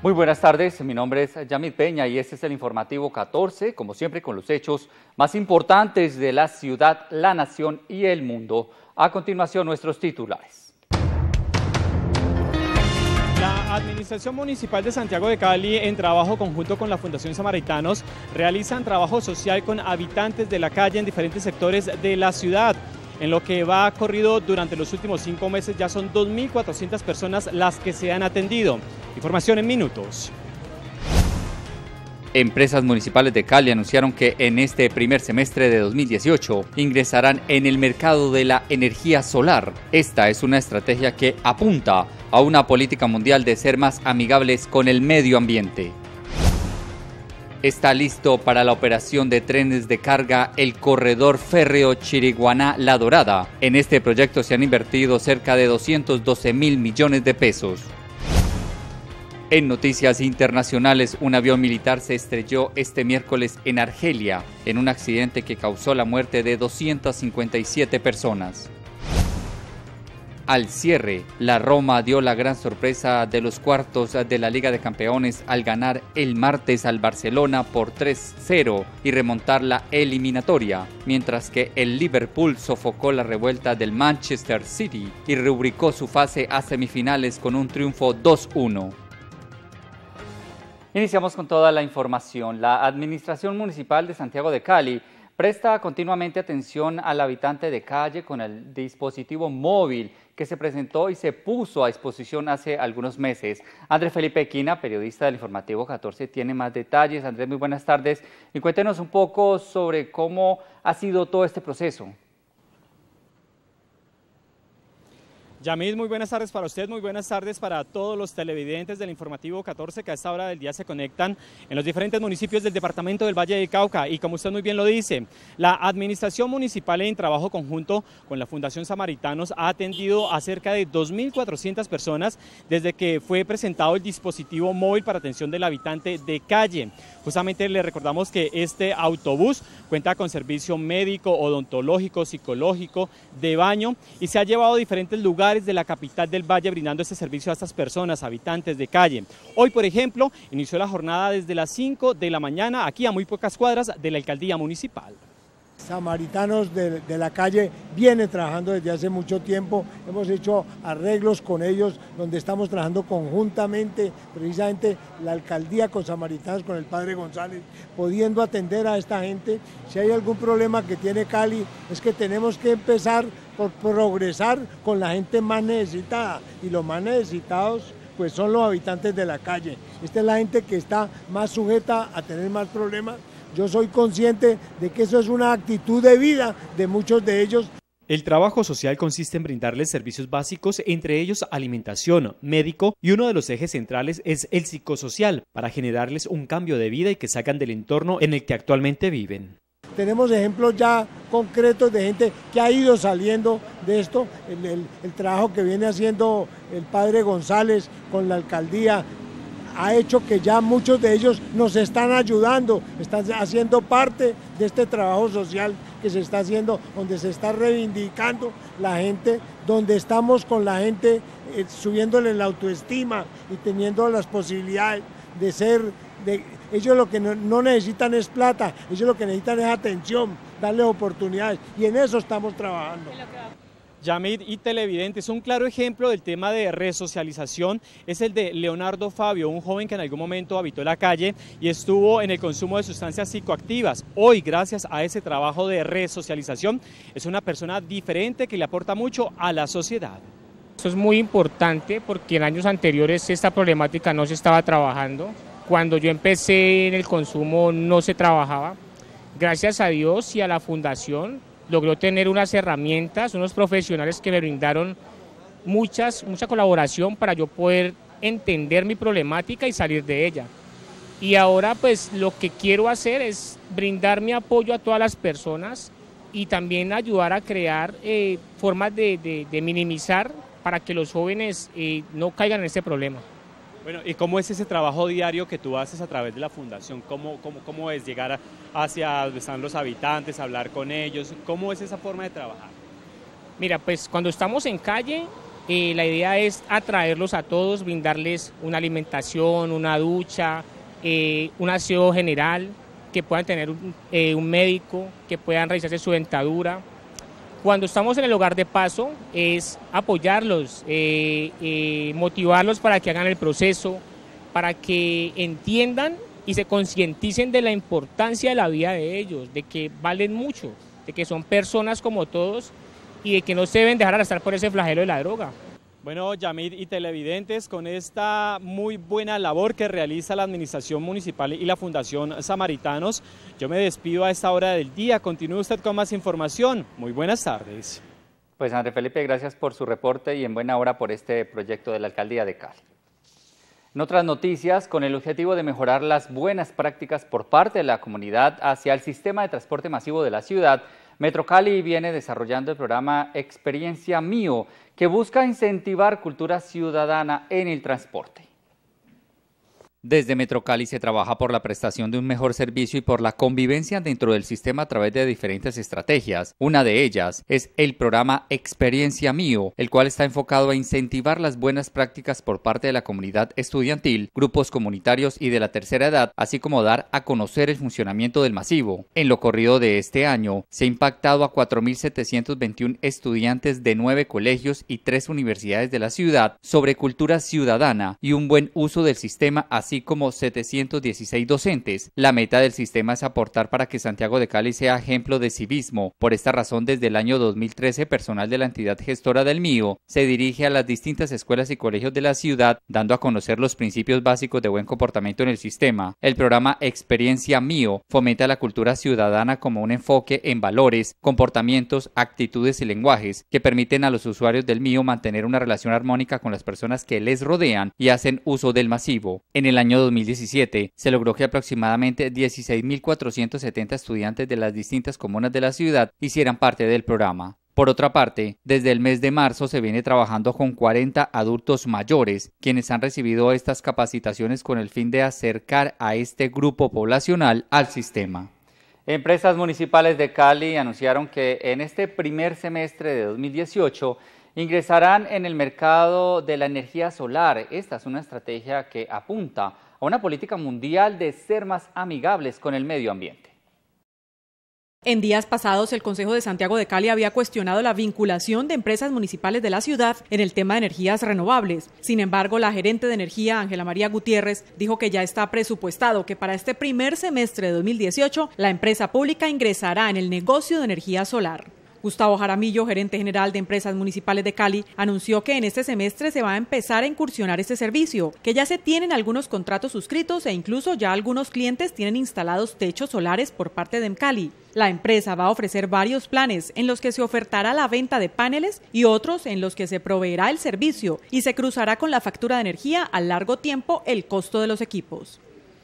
Muy buenas tardes, mi nombre es Yamit Peña y este es el informativo 14, como siempre con los hechos más importantes de la ciudad, la nación y el mundo. A continuación nuestros titulares. La Administración Municipal de Santiago de Cali, en trabajo conjunto con la Fundación Samaritanos, realizan trabajo social con habitantes de la calle en diferentes sectores de la ciudad. En lo que va corrido durante los últimos cinco meses ya son 2.400 personas las que se han atendido. Información en minutos. Empresas municipales de Cali anunciaron que en este primer semestre de 2018 ingresarán en el mercado de la energía solar. Esta es una estrategia que apunta a una política mundial de ser más amigables con el medio ambiente. Está listo para la operación de trenes de carga el corredor férreo Chiriguaná-La Dorada. En este proyecto se han invertido cerca de 212 mil millones de pesos. En noticias internacionales, un avión militar se estrelló este miércoles en Argelia en un accidente que causó la muerte de 257 personas al cierre. La Roma dio la gran sorpresa de los cuartos de la Liga de Campeones al ganar el martes al Barcelona por 3-0 y remontar la eliminatoria, mientras que el Liverpool sofocó la revuelta del Manchester City y rubricó su fase a semifinales con un triunfo 2-1. Iniciamos con toda la información. La Administración Municipal de Santiago de Cali presta continuamente atención al habitante de calle con el dispositivo móvil que se presentó y se puso a exposición hace algunos meses. Andrés Felipe Quina, periodista del Informativo 14, tiene más detalles. Andrés, muy buenas tardes. Y cuéntenos un poco sobre cómo ha sido todo este proceso. Yamid, muy buenas tardes para usted, muy buenas tardes para todos los televidentes del informativo 14 que a esta hora del día se conectan en los diferentes municipios del departamento del Valle de Cauca. Y como usted muy bien lo dice, la administración municipal en trabajo conjunto con la Fundación Samaritanos ha atendido a cerca de 2.400 personas desde que fue presentado el dispositivo móvil para atención del habitante de calle. Justamente le recordamos que este autobús cuenta con servicio médico, odontológico, psicológico, de baño y se ha llevado a diferentes lugares de la capital del Valle brindando este servicio a estas personas, habitantes de calle. Hoy, por ejemplo, inició la jornada desde las 5 de la mañana aquí a muy pocas cuadras de la alcaldía municipal. Samaritanos de, la calle viene trabajando desde hace mucho tiempo, hemos hecho arreglos con ellos donde estamos trabajando conjuntamente, precisamente la alcaldía con Samaritanos, con el padre González, pudiendo atender a esta gente. Si hay algún problema que tiene Cali es que tenemos que empezar por progresar con la gente más necesitada y los más necesitados pues son los habitantes de la calle. Esta es la gente que está más sujeta a tener más problemas yo soy consciente de que eso es una actitud de vida de muchos de ellos. El trabajo social consiste en brindarles servicios básicos, entre ellos alimentación, médico, y uno de los ejes centrales es el psicosocial, para generarles un cambio de vida y que sacan del entorno en el que actualmente viven. Tenemos ejemplos ya concretos de gente que ha ido saliendo de esto, el, el trabajo que viene haciendo el padre González con la alcaldía, ha hecho que ya muchos de ellos nos están ayudando, están haciendo parte de este trabajo social que se está haciendo, donde se está reivindicando la gente, donde estamos con la gente eh, subiéndole la autoestima y teniendo las posibilidades de ser, ellos lo que no, no, necesitan es plata, ellos lo que necesitan es atención, darles oportunidades y en eso estamos trabajando. Yamid y televidentes. Un claro ejemplo del tema de resocialización es el de Leonardo Fabio, un joven que en algún momento habitó la calle y estuvo en el consumo de sustancias psicoactivas. Hoy, gracias a ese trabajo de resocialización, es una persona diferente que le aporta mucho a la sociedad. Eso es muy importante porque en años anteriores esta problemática no se estaba trabajando. Cuando yo empecé en el consumo no se trabajaba. Gracias a Dios y a la fundación logró tener unas herramientas, unos profesionales que me brindaron muchas, mucha colaboración para yo poder entender mi problemática y salir de ella. Y ahora pues lo que quiero hacer es brindar mi apoyo a todas las personas y también ayudar a crear eh, formas de, minimizar para que los jóvenes eh, no caigan en este problema. Bueno, ¿y cómo es ese trabajo diario que tú haces a través de la fundación? ¿Cómo, es llegar hacia donde están los habitantes, hablar con ellos? ¿Cómo es esa forma de trabajar? Mira, pues cuando estamos en calle, eh, la idea es atraerlos a todos, brindarles una alimentación, una ducha, eh, un aseo general, que puedan tener eh, un, médico, que puedan realizarse su dentadura, cuando estamos en el hogar de paso es apoyarlos, eh, eh, motivarlos para que hagan el proceso, para que entiendan y se concienticen de la importancia de la vida de ellos, de que valen mucho, de que son personas como todos y de que no se deben dejar arrastrar por ese flagelo de la droga. Bueno, Yamid y televidentes, con esta muy buena labor que realiza la Administración Municipal y la Fundación Samaritanos, yo me despido a esta hora del día. Continúe usted con más información. Muy buenas tardes. Pues André Felipe, gracias por su reporte y en buena hora por este proyecto de la Alcaldía de Cali. En otras noticias, con el objetivo de mejorar las buenas prácticas por parte de la comunidad hacia el sistema de transporte masivo de la ciudad, Metrocali viene desarrollando el programa Experiencia Mío, que busca incentivar cultura ciudadana en el transporte. Desde Metrocali se trabaja por la prestación de un mejor servicio y por la convivencia dentro del sistema a través de diferentes estrategias. Una de ellas es el programa Experiencia Mío, el cual está enfocado a incentivar las buenas prácticas por parte de la comunidad estudiantil, grupos comunitarios y de la tercera edad, así como dar a conocer el funcionamiento del masivo. En lo corrido de este año, se ha impactado a 4.721 estudiantes de nueve colegios y tres universidades de la ciudad sobre cultura ciudadana y un buen uso del sistema así como 716 docentes. La meta del sistema es aportar para que Santiago de Cali sea ejemplo de civismo. Por esta razón, desde el año 2013, personal de la entidad gestora del mío se dirige a las distintas escuelas y colegios de la ciudad, dando a conocer los principios básicos de buen comportamiento en el sistema. El programa Experiencia Mío fomenta la cultura ciudadana como un enfoque en valores, comportamientos, actitudes y lenguajes que permiten a los usuarios del mío mantener una relación armónica con las personas que les rodean y hacen uso del masivo. En el año 2017 se logró que aproximadamente 16.470 estudiantes de las distintas comunas de la ciudad hicieran parte del programa. Por otra parte, desde el mes de marzo se viene trabajando con 40 adultos mayores, quienes han recibido estas capacitaciones con el fin de acercar a este grupo poblacional al sistema. Empresas municipales de Cali anunciaron que en este primer semestre de 2018 Ingresarán en el mercado de la energía solar. Esta es una estrategia que apunta a una política mundial de ser más amigables con el medio ambiente. En días pasados, el Consejo de Santiago de Cali había cuestionado la vinculación de empresas municipales de la ciudad en el tema de energías renovables. Sin embargo, la gerente de energía, Ángela María Gutiérrez, dijo que ya está presupuestado que para este primer semestre de 2018 la empresa pública ingresará en el negocio de energía solar. Gustavo Jaramillo, gerente general de Empresas Municipales de Cali, anunció que en este semestre se va a empezar a incursionar este servicio, que ya se tienen algunos contratos suscritos e incluso ya algunos clientes tienen instalados techos solares por parte de MCALI. La empresa va a ofrecer varios planes en los que se ofertará la venta de paneles y otros en los que se proveerá el servicio y se cruzará con la factura de energía a largo tiempo el costo de los equipos.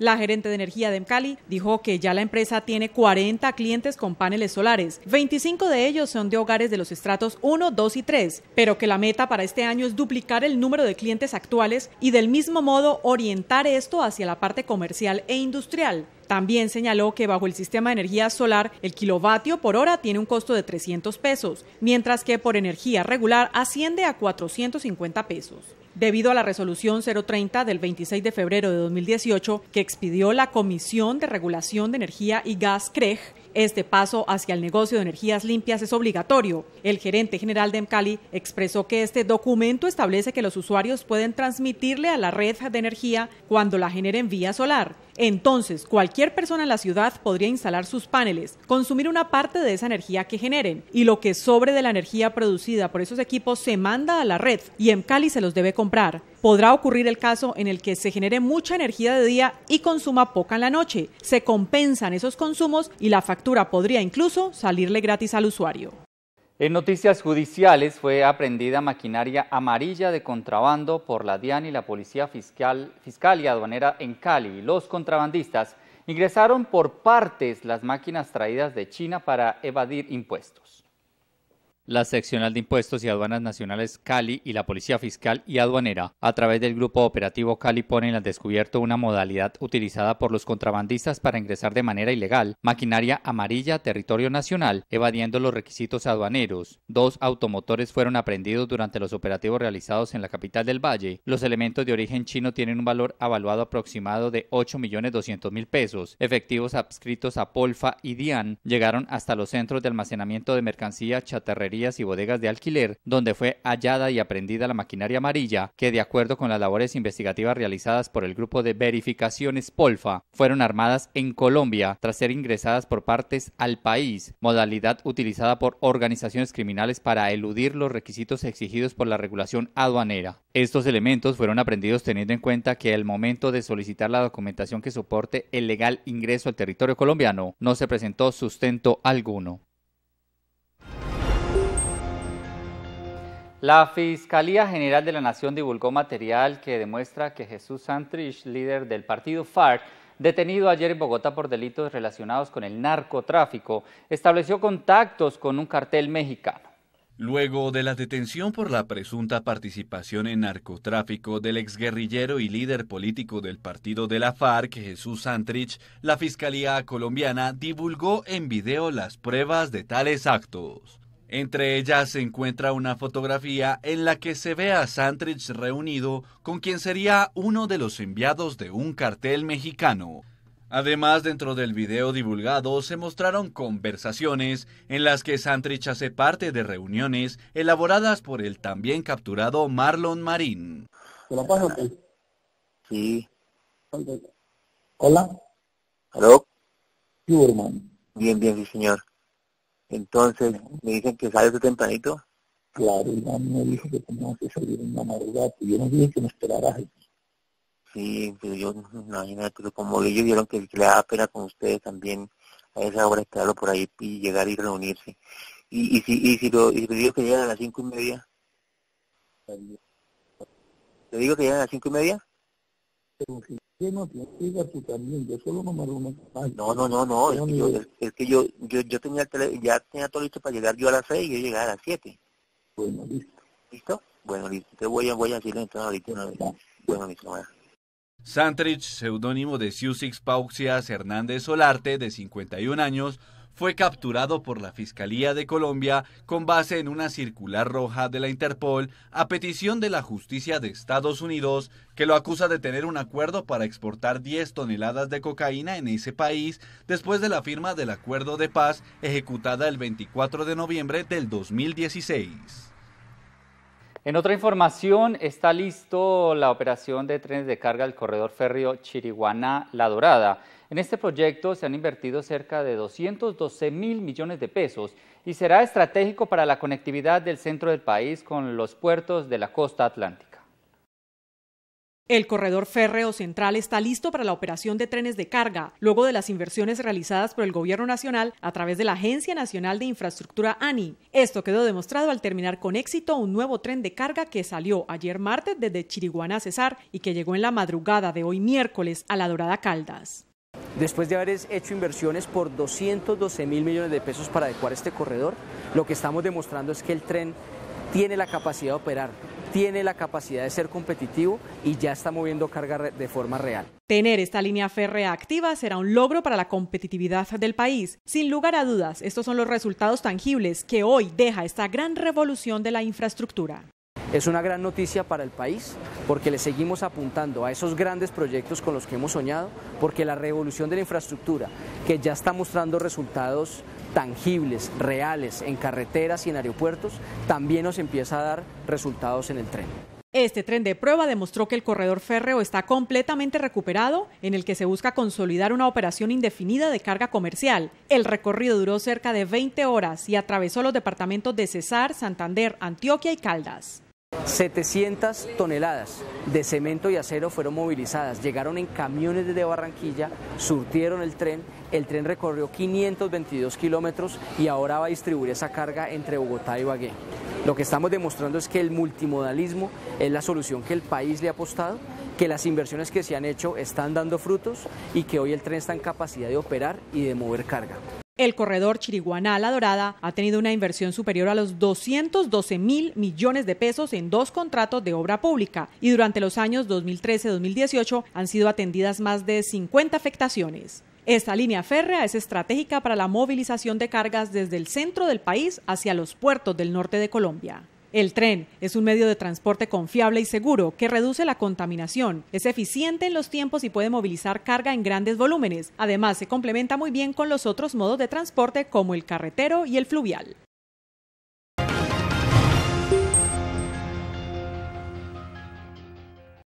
La gerente de energía de Emcali dijo que ya la empresa tiene 40 clientes con paneles solares. 25 de ellos son de hogares de los estratos 1, 2 y 3, pero que la meta para este año es duplicar el número de clientes actuales y del mismo modo orientar esto hacia la parte comercial e industrial. También señaló que bajo el sistema de energía solar, el kilovatio por hora tiene un costo de 300 pesos, mientras que por energía regular asciende a 450 pesos debido a la resolución 030 del 26 de febrero de 2018 que expidió la Comisión de Regulación de Energía y Gas CREG. Este paso hacia el negocio de energías limpias es obligatorio. El gerente general de MCALI expresó que este documento establece que los usuarios pueden transmitirle a la red de energía cuando la generen vía solar entonces, cualquier persona en la ciudad podría instalar sus paneles, consumir una parte de esa energía que generen y lo que sobre de la energía producida por esos equipos se manda a la red y en Cali se los debe comprar. Podrá ocurrir el caso en el que se genere mucha energía de día y consuma poca en la noche. Se compensan esos consumos y la factura podría incluso salirle gratis al usuario. En noticias judiciales fue aprendida maquinaria amarilla de contrabando por la DIAN y la Policía Fiscal, Fiscal y Aduanera en Cali. Los contrabandistas ingresaron por partes las máquinas traídas de China para evadir impuestos la seccional de impuestos y aduanas nacionales Cali y la Policía Fiscal y Aduanera, a través del grupo operativo Cali, ponen al descubierto una modalidad utilizada por los contrabandistas para ingresar de manera ilegal maquinaria amarilla territorio nacional, evadiendo los requisitos aduaneros. Dos automotores fueron aprendidos durante los operativos realizados en la capital del Valle. Los elementos de origen chino tienen un valor avaluado aproximado de 8.200.000 pesos. Efectivos adscritos a Polfa y Dian llegaron hasta los centros de almacenamiento de mercancía, chatarrería y bodegas de alquiler, donde fue hallada y aprendida la maquinaria amarilla, que de acuerdo con las labores investigativas realizadas por el grupo de verificaciones Polfa, fueron armadas en Colombia tras ser ingresadas por partes al país, modalidad utilizada por organizaciones criminales para eludir los requisitos exigidos por la regulación aduanera. Estos elementos fueron aprendidos teniendo en cuenta que al momento de solicitar la documentación que soporte el legal ingreso al territorio colombiano no se presentó sustento alguno. La Fiscalía General de la Nación divulgó material que demuestra que Jesús Santrich, líder del partido FARC, detenido ayer en Bogotá por delitos relacionados con el narcotráfico, estableció contactos con un cartel mexicano. Luego de la detención por la presunta participación en narcotráfico del exguerrillero y líder político del partido de la FARC, Jesús Santrich, la Fiscalía colombiana divulgó en video las pruebas de tales actos. Entre ellas se encuentra una fotografía en la que se ve a Santrich reunido con quien sería uno de los enviados de un cartel mexicano. Además, dentro del video divulgado se mostraron conversaciones en las que Santrich hace parte de reuniones elaboradas por el también capturado Marlon Marín. Sí. ¿Hola? Bien, bien, sí, señor. Entonces me dicen que sales de tempranito. Claro, y mamá me dijo que teníamos que salir en la madrugada, y yo no dije que me esperara aquí. Sí, pero yo, imagínate, como ellos vieron que, le daba pena con ustedes también a esa hora estarlo por ahí y llegar y reunirse. Y, y si, y si lo, y digo que llegan a las cinco y media. ¿Le digo que llegan a las cinco y media? no No, no, no, Es que, yo, yo, yo, tenía el tele, ya tenía todo listo para llegar yo a las 6 y yo llegaba a las 7. Bueno, listo. ¿Listo? Bueno, listo. Te voy a, voy a decirle entonces ahorita una vez. Bueno, mi señora. Santrich, seudónimo de Susix Pauxias Hernández Solarte, de 51 años, fue capturado por la Fiscalía de Colombia con base en una circular roja de la Interpol a petición de la justicia de Estados Unidos, que lo acusa de tener un acuerdo para exportar 10 toneladas de cocaína en ese país después de la firma del acuerdo de paz ejecutada el 24 de noviembre del 2016. En otra información, está listo la operación de trenes de carga del corredor férreo Chiriguana la Dorada. En este proyecto se han invertido cerca de 212 mil millones de pesos y será estratégico para la conectividad del centro del país con los puertos de la costa atlántica. El corredor férreo central está listo para la operación de trenes de carga, luego de las inversiones realizadas por el Gobierno Nacional a través de la Agencia Nacional de Infraestructura ANI. Esto quedó demostrado al terminar con éxito un nuevo tren de carga que salió ayer martes desde Chiriguaná a Cesar y que llegó en la madrugada de hoy miércoles a La Dorada Caldas. Después de haber hecho inversiones por 212 mil millones de pesos para adecuar este corredor, lo que estamos demostrando es que el tren tiene la capacidad de operar, tiene la capacidad de ser competitivo y ya está moviendo carga de forma real. Tener esta línea férrea activa será un logro para la competitividad del país. Sin lugar a dudas, estos son los resultados tangibles que hoy deja esta gran revolución de la infraestructura. Es una gran noticia para el país porque le seguimos apuntando a esos grandes proyectos con los que hemos soñado, porque la revolución de la infraestructura, que ya está mostrando resultados tangibles, reales, en carreteras y en aeropuertos, también nos empieza a dar resultados en el tren. Este tren de prueba demostró que el corredor férreo está completamente recuperado, en el que se busca consolidar una operación indefinida de carga comercial. El recorrido duró cerca de 20 horas y atravesó los departamentos de Cesar, Santander, Antioquia y Caldas. 700 toneladas de cemento y acero fueron movilizadas, llegaron en camiones desde Barranquilla, surtieron el tren, el tren recorrió 522 kilómetros y ahora va a distribuir esa carga entre Bogotá y Bagué. Lo que estamos demostrando es que el multimodalismo es la solución que el país le ha apostado, que las inversiones que se han hecho están dando frutos y que hoy el tren está en capacidad de operar y de mover carga. El corredor Chiriguaná-La Dorada ha tenido una inversión superior a los 212 mil millones de pesos en dos contratos de obra pública y durante los años 2013-2018 han sido atendidas más de 50 afectaciones. Esta línea férrea es estratégica para la movilización de cargas desde el centro del país hacia los puertos del norte de Colombia. El tren es un medio de transporte confiable y seguro que reduce la contaminación, es eficiente en los tiempos y puede movilizar carga en grandes volúmenes. Además, se complementa muy bien con los otros modos de transporte como el carretero y el fluvial.